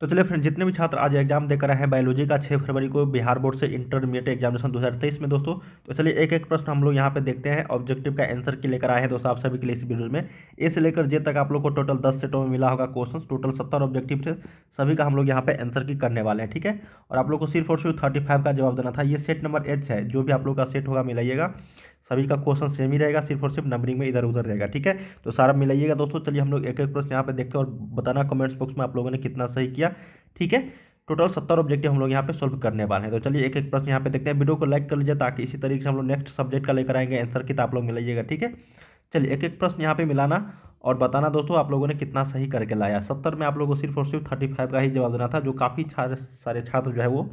तो चलिए फ्रेंड जितने भी छात्र आज एग्जाम देकर आए हैं बायोलॉजी का 6 फरवरी को बिहार बोर्ड से इंटरमीडिएट एग्जामिनेशन 2023 में दोस्तों तो चलिए एक एक प्रश्न हम लोग यहाँ पे देखते हैं ऑब्जेक्टिव का आंसर की लेकर आए हैं दोस्तों आप सभी के लिए इस वीडियो में ए से लेकर जे तक आप लोग को टोटल दस सेटों में मिला होगा क्वेश्चन टोटल सत्तर ऑब्जेक्टिव थे सभी का हम लोग यहाँ पर आंसर की करने वाले हैं ठीक है और आप लोग को सिर्फ और सिर्फ थर्टी का जवाब देना था ये सेट नंबर एच है जो भी आप लोग का सेट होगा मिलाइएगा सभी का क्वेश्चन सेम ही रहेगा सिर्फ और सिर्फ नंबरिंग में इधर उधर रहेगा ठीक है तो सारा मिलाइएगा दोस्तों चलिए हम लोग एक एक प्रश्न यहाँ पे देखते हैं और बताना कमेंट्स बॉक्स में आप लोगों ने कितना सही किया ठीक है टोटल सत्तर ऑब्जेक्टिव हम लोग यहाँ पे सोल्व करने वाले हैं तो चलिए एक एक प्रश्न यहाँ पे देखते हैं वीडियो को लाइक कर लीजिए ताकि इसी तरीके से हम लोग नेक्स्ट सब्जेक्ट का लेकर आएंगे आंसर की तो आप लोग मिलाइएगा ठीक है चलिए एक एक प्रश्न यहाँ पे मिलाना और बताना दोस्तों आप लोगों ने कितना सही करके लाया सत्तर में आप लोगों को सिर्फ और सिर्फ थर्टी फाइव का ही जवाब देना था जो काफ़ी सारे छात्र जो है वो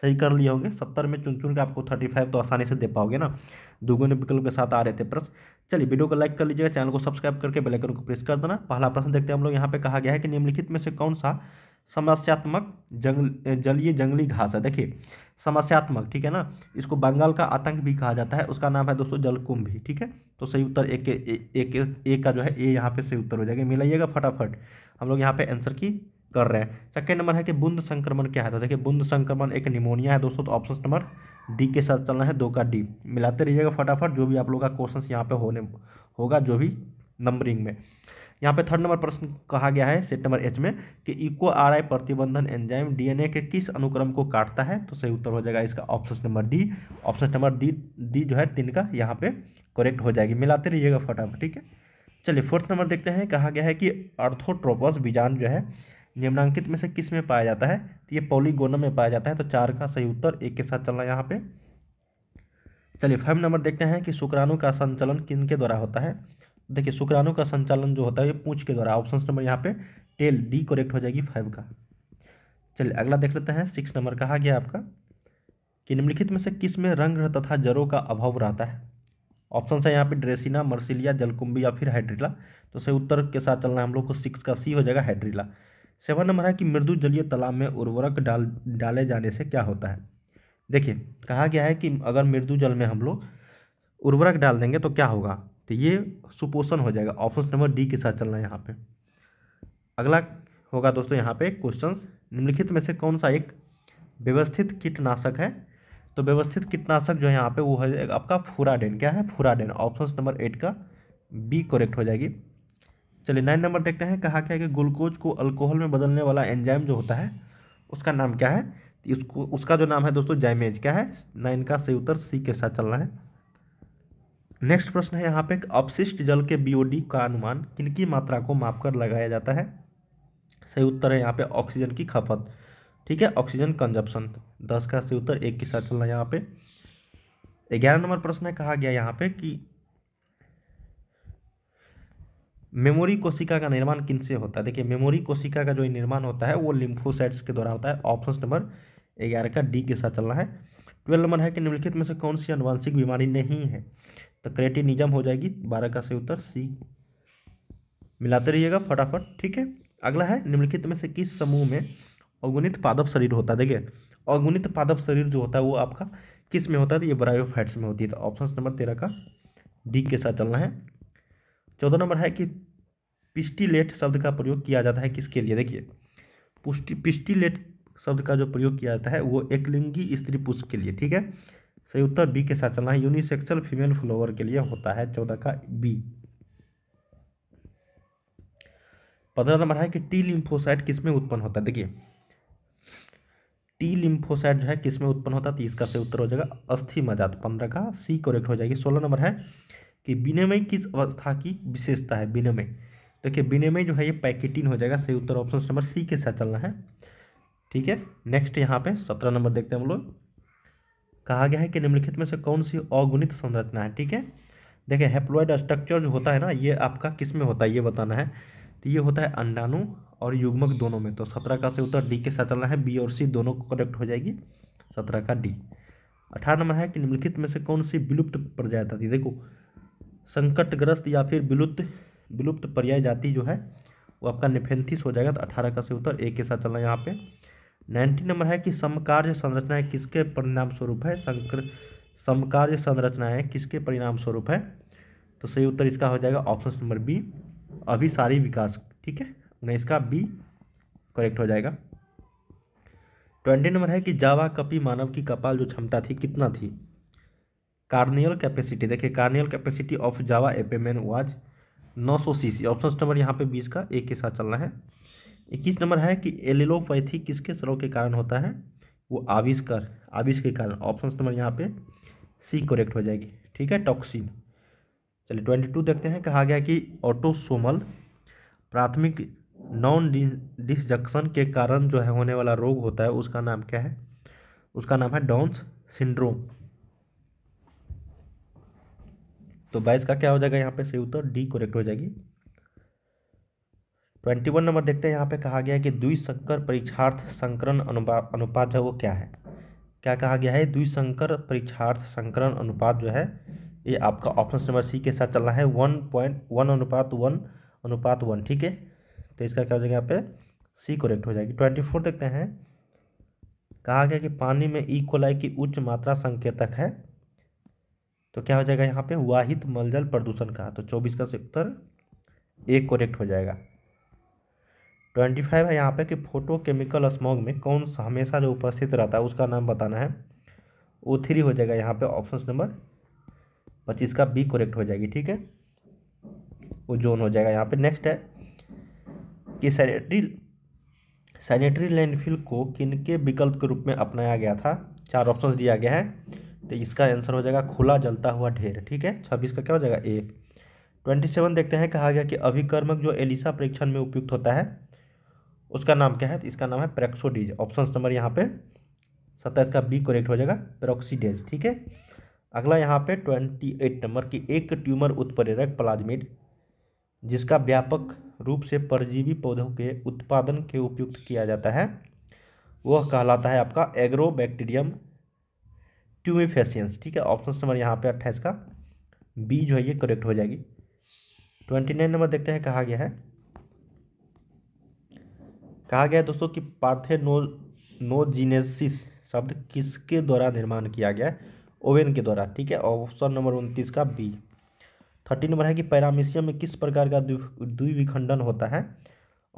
सही कर लिए होंगे सत्तर में चुन चुन के आपको थर्टी फाइव तो आसानी से दे पाओगे ना दोगुने विकल्प के साथ आ रहे थे प्रश्न चलिए वीडियो को लाइक कर लीजिएगा चैनल को सब्सक्राइब करके बेल आइकन को प्रेस कर देना पहला प्रश्न देखते हैं हम लोग यहाँ पे कहा गया है कि निम्नलिखित में से कौन सा समस्यात्मक जंग जलीय जंगली घास है देखिए समस्यात्मक ठीक है ना इसको बंगाल का आतंक भी कहा जाता है उसका नाम है दोस्तों जलकुंभी ठीक है तो सही उत्तर एक एक एक का जो है ए यहाँ पे सही उत्तर हो जाएगा मिलाइएगा फटाफट हम लोग यहाँ पे आंसर की कर रहे हैं सेकेंड नंबर है कि बुंद संक्रमण क्या है तो देखिए बुंद संक्रमण एक निमोनिया है दोस्तों तो ऑप्शन नंबर डी के साथ चलना है दो का डी मिलाते रहिएगा फटाफट जो भी आप लोग का क्वेश्चन यहाँ पे होने होगा जो भी नंबरिंग में यहाँ पे थर्ड नंबर प्रश्न कहा गया है सेट नंबर एच में कि इको आर आई प्रतिबंधन एंजाइम डीएनए के किस अनुक्रम को काटता है तो सही उत्तर हो जाएगा इसका option number D option number D D जो है तीन का यहाँ पे करेक्ट हो जाएगी मिलाते रहिएगा फटाफट ठीक है चलिए फोर्थ नंबर देखते हैं कहा गया है कि अर्थोट्रोपस बीजान जो है निम्नांकित में से किस में पाया जाता है तो ये पॉलीगोनम में पाया जाता है तो चार का सही उत्तर एक के साथ चलना यहाँ पे चलिए फाइव नंबर देखते हैं कि शुक्राणु का संचालन किन के द्वारा होता है तो देखिए शुक्राणु का संचालन जो होता है ये पूछ के द्वारा ऑप्शन नंबर यहाँ पे टेल डी करेक्ट हो जाएगी फाइव का चलिए अगला देख लेते हैं सिक्स नंबर कहा गया आपका कि निम्नलिखित में से किस में रंग तथा जरो का अभाव रहता है ऑप्शन है यहाँ पे ड्रेसिना मर्सिलिया जलकुंभी या फिर हाइड्रिला तो सही उत्तर के साथ चलना हम लोग को सिक्स का सी हो जाएगा हाइड्रिला सेवन नंबर है कि मृदु जलीय तालाब में उर्वरक डाल डाले जाने से क्या होता है देखिए कहा गया है कि अगर मृदु जल में हम लोग उर्वरक डाल देंगे तो क्या होगा तो ये सुपोषण हो जाएगा ऑप्शन नंबर डी के साथ चलना है यहाँ पे अगला होगा दोस्तों यहाँ पे क्वेश्चन निम्नलिखित में से कौन सा एक व्यवस्थित कीटनाशक है तो व्यवस्थित कीटनाशक जो है यहाँ पे वो है आपका फूराडेन क्या है फूराडेन ऑप्शन नंबर एट का बी करेक्ट हो जाएगी चलिए नाइन नंबर देखते हैं कहा क्या है कि ग्लूकोज को अल्कोहल में बदलने वाला एंजाइम जो होता है उसका नाम क्या है इसको उसका जो नाम है दोस्तों जाइमेज क्या है नाइन का सही उत्तर सी के साथ चलना है नेक्स्ट प्रश्न है यहाँ पे अपशिष्ट जल के बीओडी का अनुमान किनकी मात्रा को मापकर लगाया जाता है सही उत्तर है यहाँ पे ऑक्सीजन की खपत ठीक है ऑक्सीजन कंजप्शन दस का सही उत्तर एक के साथ चलना है यहाँ पे ग्यारह नंबर प्रश्न है कहा गया यहाँ पे कि मेमोरी कोशिका का निर्माण किनसे होता है देखिए मेमोरी कोशिका का जो निर्माण होता है वो लिम्फोसाइट्स के द्वारा होता है ऑप्शन नंबर ग्यारह का डी के साथ चलना है ट्वेल्व नंबर है कि निम्नलिखित में से कौन सी अनुवांशिक बीमारी नहीं है तो क्रेटिनिजम हो जाएगी बारह का से उत्तर सी मिलाते रहिएगा फटाफट ठीक है अगला है निम्नलिखित में से किस समूह में अगुणित पादप शरीर होता है देखिए अगुणित पादप शरीर जो होता है वो आपका किस में होता है तो ये ब्रायोफाइट्स में होती है तो ऑप्शन नंबर तेरह का डी के साथ चलना है चौदह नंबर है कि पिस्टिलेट शब्द का प्रयोग किया जाता है किसके लिए देखिए पुष्टि पिस्टिलेट शब्द का जो प्रयोग किया जाता है वो एकलिंगी स्त्री पुष्प के लिए ठीक है सही उत्तर बी के साथ चलना है यूनिसेक्सुअल फीमेल फ्लोवर के लिए होता है चौदह का बी पंद्रह नंबर है कि टी लिम्फोसाइट किसमें उत्पन्न होता है देखिए टी लिम्फोसाइट जो है किसमें उत्पन्न होता है तो इसका सही उत्तर हो जाएगा अस्थि मजात पंद्रह का सी करेक्ट हो जाएगी सोलह नंबर है कि विनिमय किस अवस्था की विशेषता है विनिमय देखिए विनिमय जो है ये पैकेटिन हो जाएगा सही उत्तर ऑप्शन नंबर सी के साथ चलना है ठीक है नेक्स्ट यहाँ पे सत्रह नंबर देखते हैं हम लोग कहा गया है कि निम्नलिखित में से कौन सी अगुणित संरचना है ठीक है देखिए हेप्लॉइड स्ट्रक्चर जो होता है ना ये आपका किस में होता है ये बताना है तो ये होता है अंडाणु और युग्मक दोनों में तो सत्रह का से उत्तर डी के साथ चलना है बी और सी दोनों को करेक्ट हो जाएगी सत्रह का डी अठारह नंबर है कि निम्नलिखित में से कौन सी विलुप्त प्रजाति देखो संकटग्रस्त या फिर विलुप्त विलुप्त पर्याय जाति जो है वो आपका निफेंथिस हो जाएगा तो अठारह का से उत्तर एक के साथ चलना यहाँ पे नाइन्टीन नंबर है कि समकार्य संरचनाएं किसके परिणाम स्वरूप है संक्र समकार्य संरचनाएं किसके परिणाम स्वरूप है तो सही उत्तर इसका हो जाएगा ऑप्शन नंबर बी अभिसारी विकास ठीक है उन्हें इसका बी करेक्ट हो जाएगा ट्वेंटी नंबर है कि जावा कपी मानव की कपाल जो क्षमता थी कितना थी कार्नियल कैपेसिटी देखिए cranial capacity of Java ape man was नौ सौ सी सी ऑप्शन नंबर यहाँ पे बीस का एक के साथ चलना है इक्कीस नंबर है कि एलिलोपैथी किसके सरो के कारण होता है वो आविष्कार आविष्कार के कारण ऑप्शन नंबर यहाँ पे सी करेक्ट हो जाएगी ठीक है टॉक्सिन चलिए ट्वेंटी टू देखते हैं कहा गया कि ऑटोसोमल प्राथमिक नॉन डिसजक्शन के कारण जो है होने वाला रोग होता है उसका नाम क्या है उसका नाम है डाउन्स सिंड्रोम तो बाईस का क्या हो जाएगा यहाँ पे सही उत्तर डी करेक्ट हो जाएगी ट्वेंटी वन नंबर देखते हैं यहाँ पे कहा गया है कि द्विशंकर परीक्षार्थ संकरण अनुपात जो है वो क्या है क्या कहा गया है द्विशंकर परीक्षार्थ संकरण अनुपात जो है ये आपका ऑप्शन नंबर सी के साथ चलना है वन पॉइंट वन अनुपात वन अनुपात वन ठीक है तो इसका क्या हो जाएगा यहाँ पे सी करेक्ट हो जाएगी ट्वेंटी फोर देखते हैं कहा गया कि पानी में ई e कोलाई की उच्च मात्रा संकेतक है तो क्या हो जाएगा यहाँ पे वाहित मलजल प्रदूषण का तो चौबीस का सेक्टर एक करेक्ट हो जाएगा ट्वेंटी फाइव है यहाँ पे कि फोटो केमिकल स्मॉग में कौन सा हमेशा जो उपस्थित रहता है उसका नाम बताना है ओ थ्री हो जाएगा यहाँ पे ऑप्शन नंबर पच्चीस का बी करेक्ट हो जाएगी ठीक है वो जोन हो जाएगा यहाँ पे नेक्स्ट है कि सैनिटरी सैनिटरी लैंडफिल को किन के विकल्प के रूप में अपनाया गया था चार ऑप्शन दिया गया है तो इसका आंसर हो जाएगा खुला जलता हुआ ढेर ठीक है छब्बीस का क्या हो जाएगा ए ट्वेंटी सेवन देखते हैं कहा गया कि अभिकर्मक जो एलिसा परीक्षण में उपयुक्त होता है उसका नाम क्या है तो इसका नाम है प्रेक्सोडीज ऑप्शन नंबर यहाँ पे सत्ताईस का बी करेक्ट हो जाएगा प्रोक्सीडेज ठीक है अगला यहाँ पे ट्वेंटी एट नंबर की एक ट्यूमर उत्प्रेरक प्लाज्मिड जिसका व्यापक रूप से परजीवी पौधों के उत्पादन के उपयुक्त किया जाता है वह कहलाता है आपका एग्रोबैक्टीरियम ट्यूमिफेसियंस ठीक है ऑप्शन नंबर यहाँ पे अट्ठाईस का बी जो है ये करेक्ट हो जाएगी ट्वेंटी नाइन नंबर देखते हैं कहा गया है कहा गया है दोस्तों कि नो नोजिनेसिस शब्द किसके द्वारा निर्माण किया गया है ओवेन के द्वारा ठीक है ऑप्शन नंबर उनतीस का बी थर्टी नंबर है कि पैरामिशियम में किस प्रकार का द्विविखंडन होता है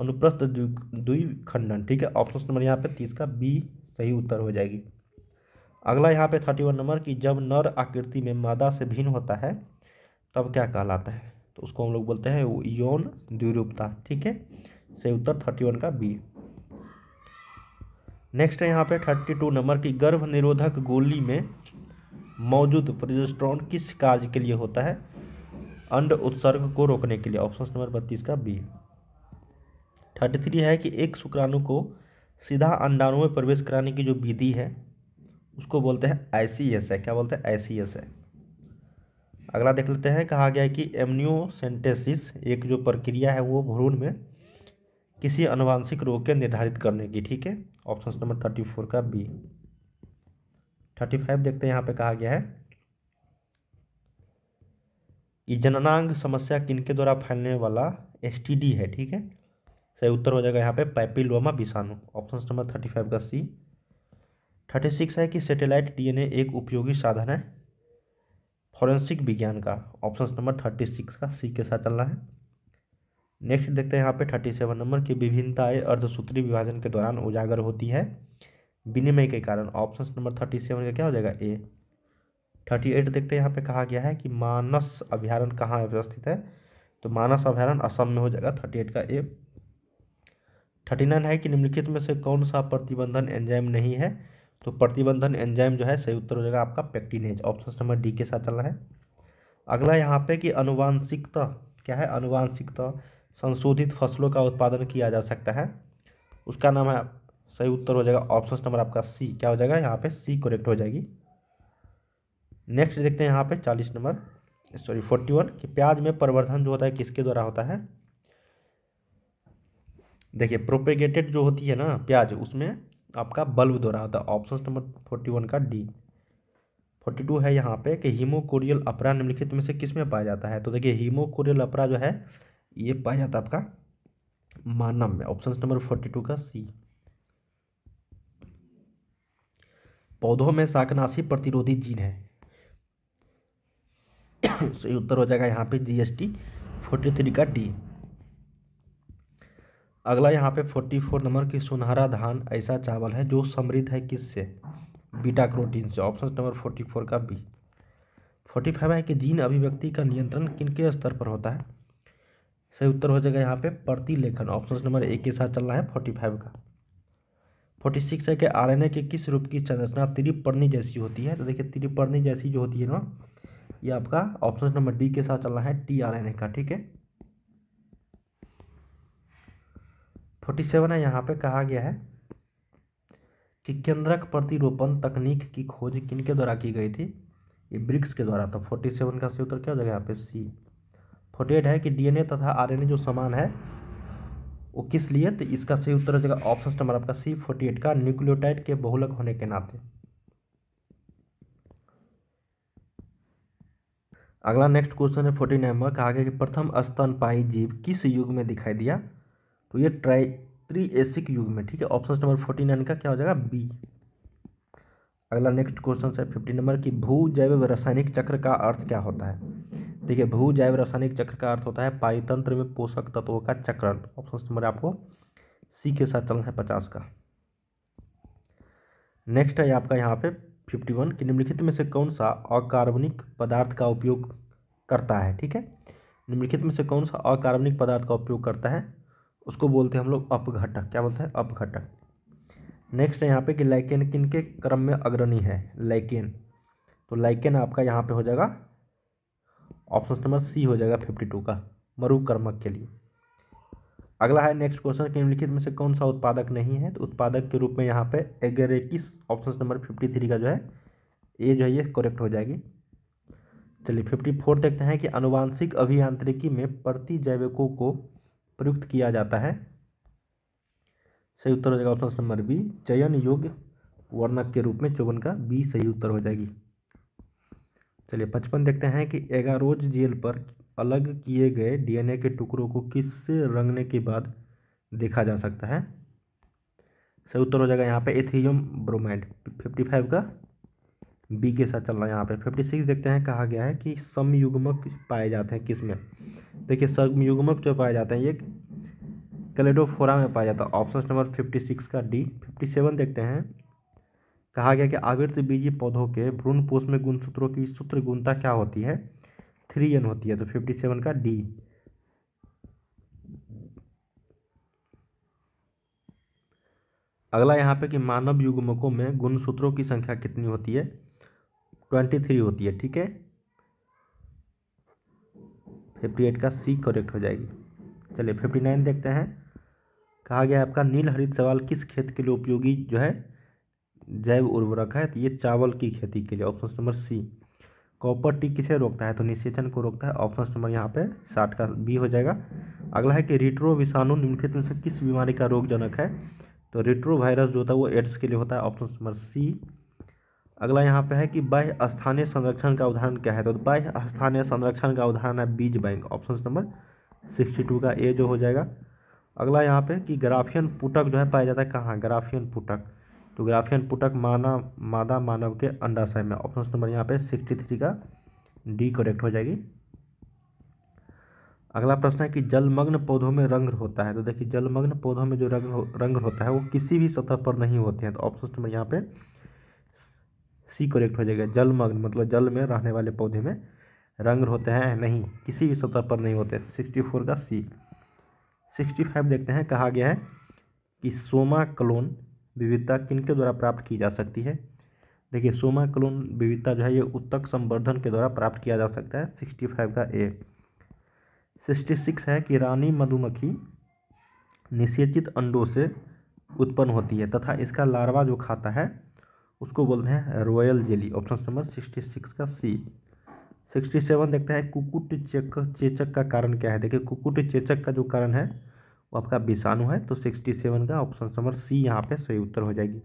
अनुप्रस्थ द्विखंडन ठीक है ऑप्शन नंबर यहाँ पे तीस का बी सही उत्तर हो जाएगी अगला यहाँ पे थर्टी वन नंबर कि जब नर आकृति में मादा से भिन्न होता है तब क्या कहलाता है तो उसको हम लोग बोलते हैं यौन द्विरूपता ठीक है सही उत्तर थर्टी वन का बी नेक्स्ट है यहाँ पे थर्टी टू नंबर की गर्भ निरोधक गोली में मौजूद प्रोजेस्ट्रॉन किस कार्य के लिए होता है अंड उत्सर्ग को रोकने के लिए ऑप्शन नंबर बत्तीस का बी थर्टी थ्री है कि एक शुक्राणु को सीधा अंडाणु में प्रवेश कराने की जो विधि है उसको बोलते हैं आई सी एस है क्या बोलते हैं आई सी एस है अगला देख लेते हैं कहा गया है कि एमनियोसेंटेसिस एक जो प्रक्रिया है वो भ्रूण में किसी अनुवांशिक रोग के निर्धारित करने की ठीक है ऑप्शन नंबर थर्टी फोर का बी थर्टी फाइव देखते हैं यहाँ पे कहा गया है जननांग समस्या किनके द्वारा फैलने वाला एसटीडी है ठीक है सही उत्तर हो जाएगा यहाँ पे पैपिलोमा विषाणु ऑप्शन नंबर थर्टी फाइव का सी थर्टी सिक्स है कि सैटेलाइट डीएनए एक उपयोगी साधन है फॉरेंसिक विज्ञान का ऑप्शन नंबर थर्टी सिक्स का सी के साथ चलना है नेक्स्ट देखते हैं यहाँ पे थर्टी सेवन नंबर की विभिन्नताएं अर्धसूत्री विभाजन के दौरान उजागर होती है विनिमय के कारण ऑप्शन नंबर थर्टी सेवन का क्या हो जाएगा ए थर्टी एट देखते हैं यहाँ पे कहा गया है कि मानस अभ्यारण कहाँ व्यवस्थित है तो मानस अभ्यारण असम में हो जाएगा थर्टी एट का ए थर्टी नाइन है कि निम्नलिखित में से कौन सा प्रतिबंधन एंजाइम नहीं है तो प्रतिबंधन एंजाइम जो है सही उत्तर हो जाएगा आपका पेक्टिनेज ऑप्शन नंबर डी के साथ चल रहा है अगला यहाँ पे कि अनुवांशिकता क्या है अनुवांशिकता संशोधित फसलों का उत्पादन किया जा सकता है उसका नाम है सही उत्तर हो जाएगा ऑप्शन नंबर आपका सी क्या हो जाएगा यहाँ पे सी करेक्ट हो जाएगी नेक्स्ट देखते हैं यहाँ पे चालीस नंबर सॉरी फोर्टी वन कि प्याज में प्रवर्धन जो होता है किसके द्वारा होता है देखिए प्रोपेगेटेड जो होती है ना प्याज उसमें आपका बल्ब द्वारा होता है ऑप्शन नंबर फोर्टी वन का डी फोर्टी टू है यहाँ पे कि हीमोकोरियल अपरा निम्नलिखित में से किस में पाया जाता है तो देखिए हीमोकोरियल अपरा जो है ये पाया जाता है आपका मानव में ऑप्शन नंबर फोर्टी टू का सी पौधों में शाकनाशी प्रतिरोधी जीन है सही उत्तर हो जाएगा यहाँ पे जीएसटी फोर्टी थ्री का डी अगला यहाँ पे फोर्टी फोर नंबर की सुनहरा धान ऐसा चावल है जो समृद्ध है किससे बीटा क्रोटीन से ऑप्शन नंबर फोर्टी फोर का बी फोर्टी फाइव है कि जीन अभिव्यक्ति का नियंत्रण किन के स्तर पर होता है सही उत्तर हो जाएगा यहाँ पे प्रतिलेखन ऑप्शन नंबर ए के साथ चल रहा है फोर्टी फाइव का फोर्टी सिक्स है कि आरएनए के किस रूप की संरचना त्रिपर्णी जैसी होती है तो देखिए त्रिपर्णी जैसी जो होती है ना ये आपका ऑप्शन नंबर डी के साथ चल रहा है टी आर एन ए का ठीक है फोर्टी सेवन है यहाँ पे कहा गया है कि केंद्रक प्रतिरोपण तकनीक की खोज किनके द्वारा की गई थी ये ब्रिक्स के द्वारा तो फोर्टी सेवन का सही उत्तर क्या हो जाएगा यहाँ पे सी फोर्टी एट है कि डीएनए तथा आरएनए जो समान है वो किस लिए तो इसका सही उत्तर हो जाएगा ऑप्शन नंबर आपका सी फोर्टी एट का न्यूक्लियोटाइड के बहुलक होने के नाते अगला नेक्स्ट क्वेश्चन है फोर्टी नाइन में कहा गया कि प्रथम स्तनपाई जीव किस युग में दिखाई दिया तो ये ट्राई त्रि एसिक युग में ठीक है ऑप्शन नंबर फोर्टी नाइन का क्या हो जाएगा बी अगला नेक्स्ट क्वेश्चन है फिफ्टी नंबर की भू जैव रासायनिक चक्र का अर्थ क्या होता है देखिए भू जैव रासायनिक चक्र का अर्थ होता है पारितंत्र में पोषक तत्वों का चक्रण ऑप्शन नंबर आपको सी के साथ चलना है पचास का नेक्स्ट है आपका यहाँ पे फिफ्टी वन निम्नलिखित में से कौन सा अकार्बनिक पदार्थ का उपयोग करता है ठीक है निम्नलिखित में से कौन सा अकार्बनिक पदार्थ का उपयोग करता है उसको बोलते हैं हम लोग अपघटक क्या बोलते हैं अपघटक नेक्स्ट है यहाँ पे कि लाइकेन किन के क्रम में अग्रणी है लाइकेन तो लाइकेन आपका यहाँ पे हो जाएगा ऑप्शन नंबर सी हो जाएगा फिफ्टी टू का मरुकर्मक के लिए अगला है नेक्स्ट क्वेश्चन कि निम्नलिखित में से कौन सा उत्पादक नहीं है तो उत्पादक के रूप में यहाँ पे इक्कीस ऑप्शन नंबर फिफ्टी थ्री का जो है ये जो है ये करेक्ट हो जाएगी चलिए फिफ्टी फोर देखते हैं कि अनुवांशिक अभियांत्रिकी में प्रति जैविकों को प्रयुक्त किया जाता है सही उत्तर हो जाएगा ऑप्शन नंबर बी चयन योग्य वर्णक के रूप में चौवन का बी सही उत्तर हो जाएगी चलिए पचपन देखते हैं कि एगारोज जेल पर अलग किए गए डीएनए के टुकड़ों को किससे रंगने के बाद देखा जा सकता है सही उत्तर हो जाएगा यहाँ पे एथियम ब्रोमाइड फिफ्टी फाइव का बी के साथ चल रहा है यहाँ पे फिफ्टी सिक्स देखते हैं कहा गया है कि समयुग्मक पाए जाते हैं किस में देखिए समयुग्मक जो पाए जाते हैं ये कलेडोफोरा में पाया जाता है ऑप्शन नंबर फिफ्टी सिक्स का डी फिफ्टी सेवन देखते हैं कहा गया कि आवृत बीजी पौधों के भ्रूण पोष में गुणसूत्रों की सूत्र गुणता क्या होती है थ्री एन होती है तो फिफ्टी सेवन का डी अगला यहाँ पे कि मानव युग्मकों में गुणसूत्रों की संख्या कितनी होती है ट्वेंटी थ्री होती है ठीक है फिफ्टी एट का सी करेक्ट हो जाएगी चलिए फिफ्टी नाइन देखते हैं कहा गया आपका नील हरित सवाल किस खेत के लिए उपयोगी जो है जैव उर्वरक है तो ये चावल की खेती के लिए option number C copper T किसे रोकता है तो निषेचन को रोकता है ऑप्शन नंबर यहाँ पे साठ का बी हो जाएगा अगला है कि रिट्रो विषाणु निम्नलिखित में से किस बीमारी का रोगजनक है तो रिट्रो वायरस जो होता है वो एड्स के लिए होता है ऑप्शन नंबर सी अगला यहाँ पे है कि बाह्य स्थानीय संरक्षण का उदाहरण क्या है तो बाह्य स्थानीय संरक्षण का उदाहरण है बीज bank option number sixty two का ए जो हो जाएगा अगला यहाँ पे कि ग्राफियन पुटक जो है पाया जाता है कहाँ ग्राफियन पुटक तो ग्राफियन पुटक माना मादा मानव के अंडाशय में ऑप्शन नंबर यहाँ पे सिक्सटी थ्री का डी करेक्ट हो जाएगी अगला प्रश्न है कि जलमग्न पौधों में रंग होता है तो देखिए जलमग्न पौधों में जो रंग रंग होता है वो किसी भी सतह पर नहीं होते हैं तो ऑप्शन नंबर यहाँ पे सी करेक्ट हो जाएगा जलमग्न मतलब जल में रहने वाले पौधे में रंग होते हैं नहीं किसी भी सतह पर नहीं होते सिक्सटी फोर का सी सिक्सटी फाइव देखते हैं कहा गया है कि सोमा क्लोन विविधता किनके द्वारा प्राप्त की जा सकती है देखिए सोमा क्लोन विविधता जो है ये उत्तक संवर्धन के द्वारा प्राप्त किया जा सकता है सिक्सटी फाइव का ए सिक्सटी सिक्स है कि रानी मधुमक्खी निषेचित अंडों से उत्पन्न होती है तथा इसका लार्वा जो खाता है उसको बोलते हैं royal jelly option number sixty six का सी सिक्सटी सेवन देखते हैं कुकुट चेक चेचक का कारण क्या है देखिए कुकुट चेचक का जो कारण है वो आपका विषाणु है तो सिक्सटी सेवन का ऑप्शन नंबर सी यहाँ पे सही उत्तर हो जाएगी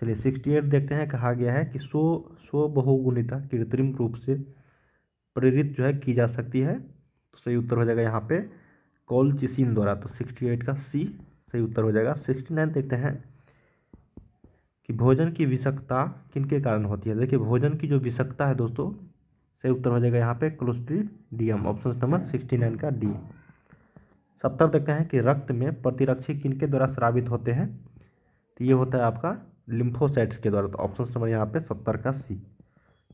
चलिए सिक्सटी एट देखते हैं कहा गया है कि सो सो बहुगुणिता कृत्रिम रूप से प्रेरित जो है की जा सकती है तो सही उत्तर हो जाएगा यहाँ पे कॉल द्वारा तो सिक्सटी एट का सी सही उत्तर हो जाएगा सिक्सटी नाइन देखते हैं कि भोजन की विषकता किनके कारण होती है देखिए भोजन की जो विषकता है दोस्तों सही उत्तर हो जाएगा यहाँ पे clostridium option number sixty nine का डी सत्तर देखते हैं कि रक्त में प्रतिरक्षी किनके द्वारा श्रावित होते हैं तो ये होता है आपका लिम्फोसाइट्स के द्वारा तो ऑप्शन नंबर यहाँ पे सत्तर का सी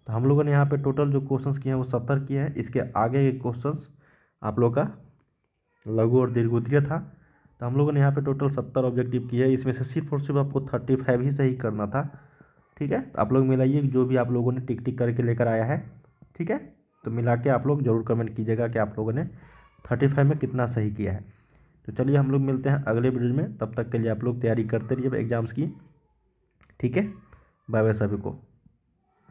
तो हम लोगों ने यहाँ पे टोटल जो क्वेश्चंस किए हैं वो सत्तर किए हैं इसके आगे के क्वेश्चंस आप लोग का लघु और दीर्घ था तो हम लोगों ने यहाँ पे टोटल सत्तर ऑब्जेक्टिव किया है इसमें से सिर्फ और सिर्फ आपको थर्टी फाइव ही सही करना था ठीक है तो आप लोग मिलाइए जो भी आप लोगों ने टिक टिक करके लेकर आया है ठीक है तो मिला के आप लोग ज़रूर कमेंट कीजिएगा कि आप लोगों ने थर्टी फाइव में कितना सही किया है तो चलिए हम लोग मिलते हैं अगले वीडियो में तब तक के लिए आप लोग तैयारी करते रहिए एग्ज़ाम्स की ठीक है बाय बाय सभी को